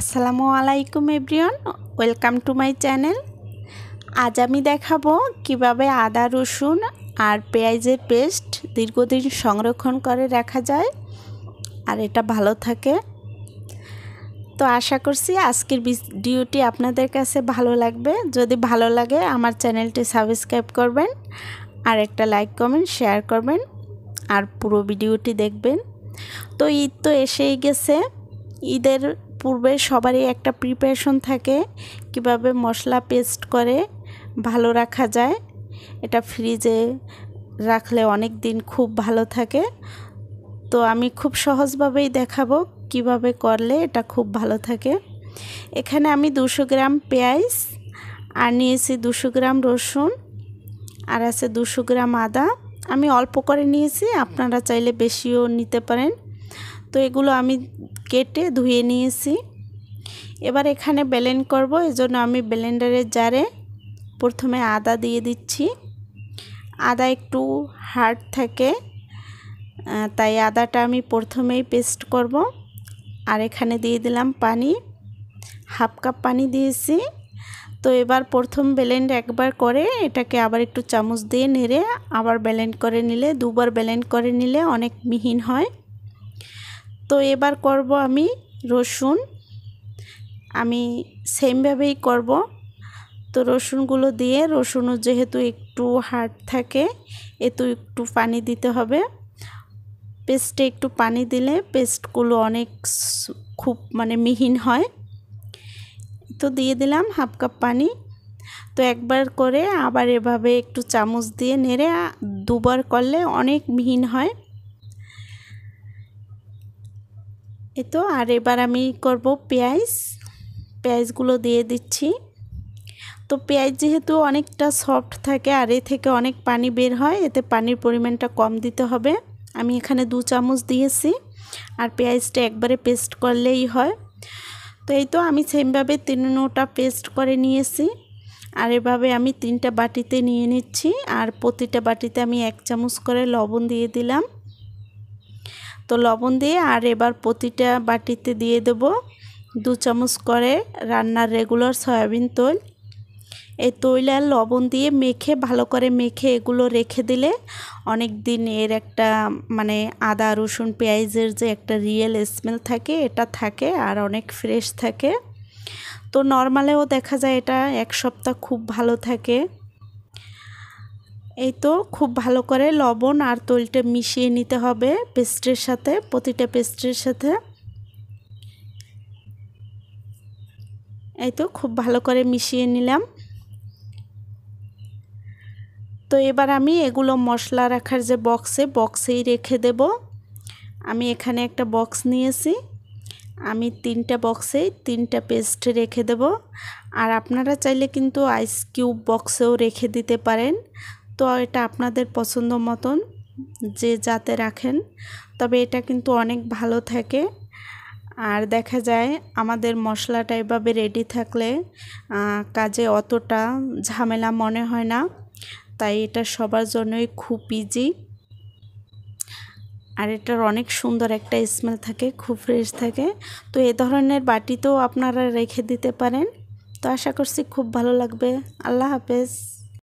আসসালামু আলাইকুম everyone welcome to my channel আজ আমি দেখাবো কিভাবে আদা রসুন আর পেঁয়াজের পেস্ট দীর্ঘদিন সংরক্ষণ করে রাখা যায় আর এটা ভালো থাকে তো আশা করছি আজকের ভিডিওটি আপনাদের কাছে ভালো লাগবে যদি ভালো লাগে আমার চ্যানেলটি সাবস্ক্রাইব করবেন আর একটা লাইক কমেন্ট শেয়ার করবেন আর পুরো ভিডিওটি দেখবেন তো ঈদ তো এসেই গেছে ঈদের পূর্বে সবারই একটা প্রিপারেশন থাকে কিভাবে মশলা পেস্ট করে ভালো রাখা যায় এটা ফ্রিজে রাখলে অনেক দিন খুব ভালো থাকে তো আমি খুব সহজভাবেই দেখাবো কিভাবে করলে এটা খুব ভালো থাকে এখানে আমি দুশো গ্রাম পেঁয়াজ আর নিয়েছি দুশো গ্রাম রসুন আর আছে দুশো গ্রাম আদা আমি অল্প করে নিয়েছি আপনারা চাইলে বেশিও নিতে পারেন তো এগুলো আমি কেটে ধুয়ে নিয়েছি এবার এখানে ব্লেন্ড করব এজন্য আমি ব্লেন্ডারের জারে প্রথমে আদা দিয়ে দিচ্ছি আদা একটু হার্ড থাকে তাই আদাটা আমি প্রথমেই পেস্ট করব আর এখানে দিয়ে দিলাম পানি হাফ কাপ পানি দিয়েছি তো এবার প্রথম ব্লেন্ড একবার করে এটাকে আবার একটু চামচ দিয়ে নেড়ে আবার ব্লেন্ড করে নিলে দুবার ব্লেন্ড করে নিলে অনেক মিহিন হয় তো এবার করব আমি রসুন আমি সেমভাবেই করব তো রসুনগুলো দিয়ে রসুনও যেহেতু একটু হার্ড থাকে এতো একটু পানি দিতে হবে পেস্টে একটু পানি দিলে পেস্টগুলো অনেক খুব মানে মিহিন হয় তো দিয়ে দিলাম হাফ কাপ পানি তো একবার করে আবার এভাবে একটু চামচ দিয়ে নেড়ে দুবার করলে অনেক মিহিন হয় এতো আর এবার আমি করব পেঁয়াজ পেঁয়াজগুলো দিয়ে দিচ্ছি তো পেঁয়াজ যেহেতু অনেকটা সফট থাকে আর এ থেকে অনেক পানি বের হয় এতে পানির পরিমাণটা কম দিতে হবে আমি এখানে দু চামচ দিয়েছি আর পেঁয়াজটা একবারে পেস্ট করলেই হয় তো এই তো আমি সেমভাবে তিনটা পেস্ট করে নিয়েছি আর এভাবে আমি তিনটা বাটিতে নিয়ে নিচ্ছি আর প্রতিটা বাটিতে আমি এক চামচ করে লবণ দিয়ে দিলাম তো লবণ দিয়ে আর এবার প্রতিটা বাটিতে দিয়ে দেব দু চামচ করে রান্নার রেগুলার সয়াবিন তৈল এই তৈল আর লবণ দিয়ে মেখে ভালো করে মেখে এগুলো রেখে দিলে অনেক দিন এর একটা মানে আদা রসুন পেঁয়াজের যে একটা রিয়েল স্মেল থাকে এটা থাকে আর অনেক ফ্রেশ থাকে তো নর্মালেও দেখা যায় এটা এক সপ্তাহ খুব ভালো থাকে এই তো খুব ভালো করে লবণ আর তৈলটা মিশিয়ে নিতে হবে পেস্টের সাথে প্রতিটা পেস্টের সাথে এই তো খুব ভালো করে মিশিয়ে নিলাম তো এবার আমি এগুলো মশলা রাখার যে বক্সে বক্সেই রেখে দেব আমি এখানে একটা বক্স নিয়েছি আমি তিনটা বক্সে তিনটা পেস্ট রেখে দেব আর আপনারা চাইলে কিন্তু আইস কিউব বক্সেও রেখে দিতে পারেন তো এটা আপনাদের পছন্দ মতন যে যাতে রাখেন তবে এটা কিন্তু অনেক ভালো থাকে আর দেখা যায় আমাদের মশলাটা এভাবে রেডি থাকলে কাজে অতটা ঝামেলা মনে হয় না তাই এটা সবার জন্যই খুব ইজি আর এটার অনেক সুন্দর একটা স্মেল থাকে খুব ফ্রেশ থাকে তো এ ধরনের বাটিতেও আপনারা রেখে দিতে পারেন তো আশা করছি খুব ভালো লাগবে আল্লাহ হাফেজ